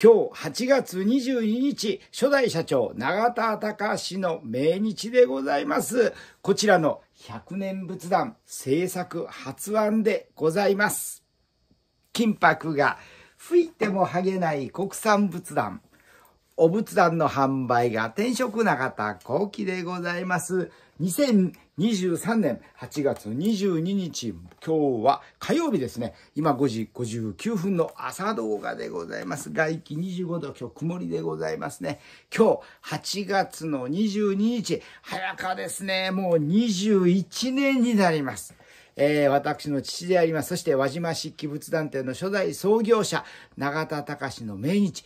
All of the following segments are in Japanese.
今日8月22日、初代社長、永田隆の命日でございます。こちらの100年仏壇制作発案でございます。金箔が吹いても剥げない国産仏壇。お仏壇の販売が転職永田幸喜でございます。2023年8月22日、今日は火曜日ですね。今5時59分の朝動画でございます。外気25度、今日曇りでございますね。今日8月の22日、早かですね。もう21年になります。えー、私の父であります。そして、輪島市器物団体の初代創業者、永田隆の命日、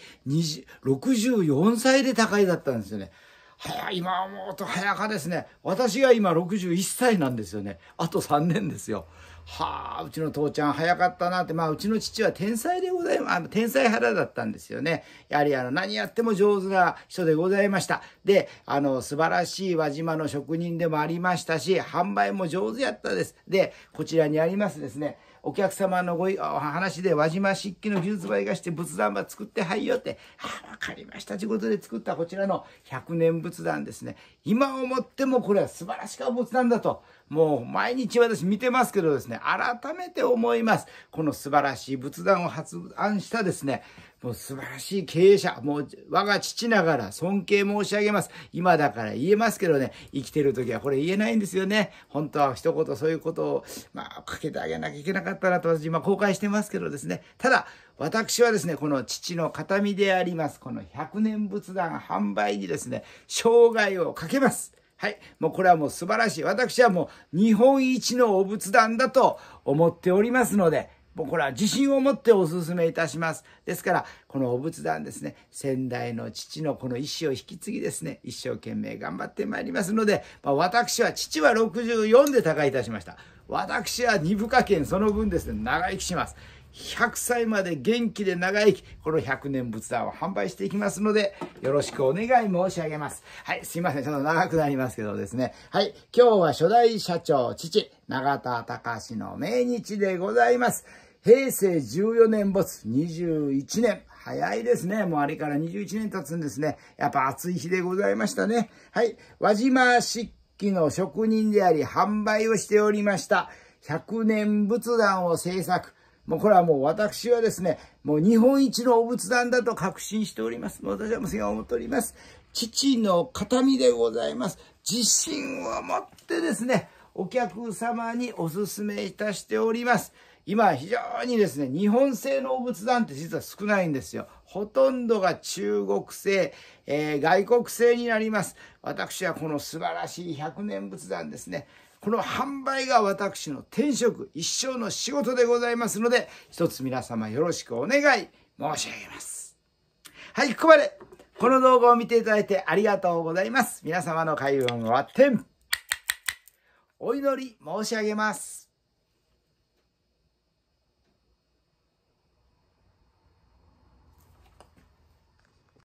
64歳で高いだったんですよね。はあ、今思うと早かですね。私が今61歳なんですよね。あと3年ですよ。はあ、うちの父ちゃん早かったなって、まあうちの父は天才でございま、あの天才肌だったんですよね。やはりあの何やっても上手な人でございました。で、あの素晴らしい輪島の職人でもありましたし、販売も上手やったです。で、こちらにありますですね。お客様のご話で輪島漆器の技術ば生かして仏壇場作ってはいよって、はあ、わかりました。ということで作ったこちらの100年仏仏壇ですね。今思ってもこれは素晴らしいお仏壇だと。もう毎日私見てますけどですね、改めて思います。この素晴らしい仏壇を発案したですね、もう素晴らしい経営者、もう我が父ながら尊敬申し上げます。今だから言えますけどね、生きてる時はこれ言えないんですよね。本当は一言そういうことを、まあ、かけてあげなきゃいけなかったなと私今後悔してますけどですね。ただ、私はですね、この父の形見であります、この百年仏壇販売にですね、生涯をかけます。はい。もうこれはもう素晴らしい。私はもう日本一のお仏壇だと思っておりますので、これは自信を持ってお勧めいたします。ですから、このお仏壇ですね、先代の父のこの意思を引き継ぎですね、一生懸命頑張ってまいりますので、まあ、私は父は64で他界いたしました。私は二部家県その分ですね、長生きします。100歳まで元気で長生き、この100年仏壇を販売していきますので、よろしくお願い申し上げます。はい、すいません、ちょっと長くなりますけどですね。はい、今日は初代社長、父、永田隆の命日でございます。平成14年没、21年。早いですね。もうあれから21年経つんですね。やっぱ暑い日でございましたね。はい。輪島漆器の職人であり、販売をしておりました。100年仏壇を制作。もうこれはもう私はですね、もう日本一のお仏壇だと確信しております。もう私は娘が思っております。父の形見でございます。自信を持ってですね、お客様にお勧めいたしております。今非常にですね、日本製の仏壇って実は少ないんですよ。ほとんどが中国製、えー、外国製になります。私はこの素晴らしい100年仏壇ですね。この販売が私の転職、一生の仕事でございますので、一つ皆様よろしくお願い申し上げます。はい、ここまで。この動画を見ていただいてありがとうございます。皆様の開運は天。お祈り申し上げます。